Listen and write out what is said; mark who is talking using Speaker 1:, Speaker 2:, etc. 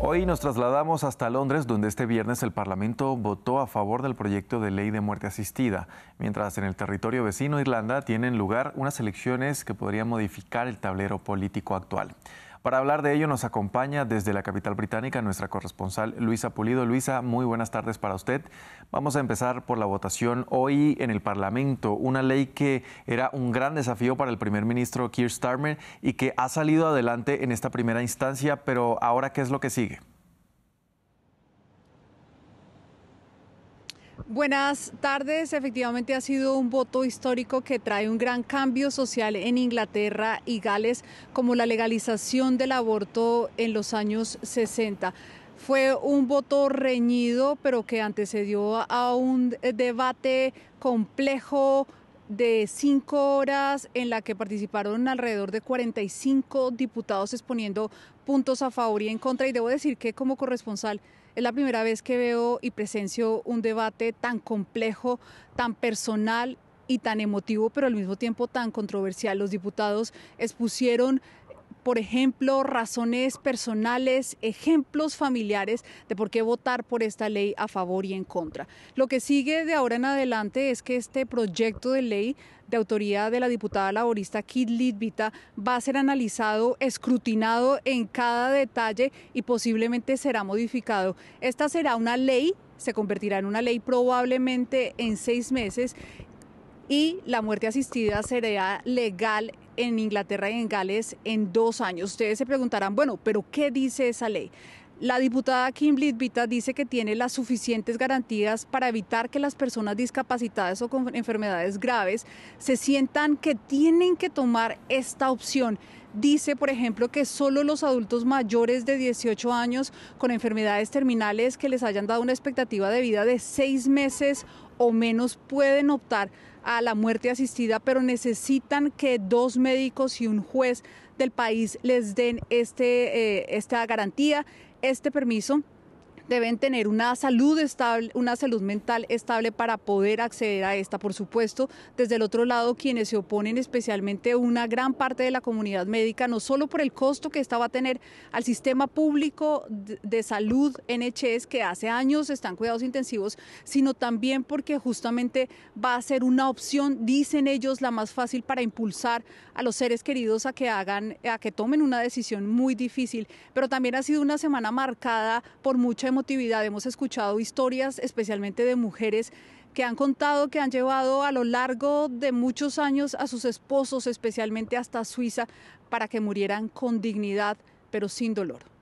Speaker 1: Hoy nos trasladamos hasta Londres, donde este viernes el Parlamento votó a favor del proyecto de ley de muerte asistida, mientras en el territorio vecino Irlanda tienen lugar unas elecciones que podrían modificar el tablero político actual. Para hablar de ello nos acompaña desde la capital británica nuestra corresponsal Luisa Pulido. Luisa, muy buenas tardes para usted. Vamos a empezar por la votación hoy en el Parlamento, una ley que era un gran desafío para el primer ministro Keir Starmer y que ha salido adelante en esta primera instancia, pero ahora ¿qué es lo que sigue?
Speaker 2: Buenas tardes. Efectivamente ha sido un voto histórico que trae un gran cambio social en Inglaterra y Gales, como la legalización del aborto en los años 60. Fue un voto reñido, pero que antecedió a un debate complejo, de cinco horas en la que participaron alrededor de 45 diputados exponiendo puntos a favor y en contra. Y debo decir que como corresponsal es la primera vez que veo y presencio un debate tan complejo, tan personal y tan emotivo, pero al mismo tiempo tan controversial. Los diputados expusieron por ejemplo, razones personales, ejemplos familiares de por qué votar por esta ley a favor y en contra. Lo que sigue de ahora en adelante es que este proyecto de ley de autoría de la diputada laborista Kid Litvita va a ser analizado, escrutinado en cada detalle y posiblemente será modificado. Esta será una ley, se convertirá en una ley probablemente en seis meses y la muerte asistida será legal en Inglaterra y en Gales en dos años. Ustedes se preguntarán, bueno, pero ¿qué dice esa ley? La diputada Kim Blitvita dice que tiene las suficientes garantías para evitar que las personas discapacitadas o con enfermedades graves se sientan que tienen que tomar esta opción dice, por ejemplo, que solo los adultos mayores de 18 años con enfermedades terminales que les hayan dado una expectativa de vida de seis meses o menos pueden optar a la muerte asistida, pero necesitan que dos médicos y un juez del país les den este, eh, esta garantía, este permiso deben tener una salud estable, una salud mental estable para poder acceder a esta. Por supuesto, desde el otro lado, quienes se oponen, especialmente una gran parte de la comunidad médica, no solo por el costo que esta va a tener al sistema público de salud NHS, que hace años están cuidados intensivos, sino también porque justamente va a ser una opción, dicen ellos, la más fácil para impulsar a los seres queridos a que hagan, a que tomen una decisión muy difícil. Pero también ha sido una semana marcada por mucha Motividad. Hemos escuchado historias, especialmente de mujeres que han contado que han llevado a lo largo de muchos años a sus esposos, especialmente hasta Suiza, para que murieran con dignidad, pero sin dolor.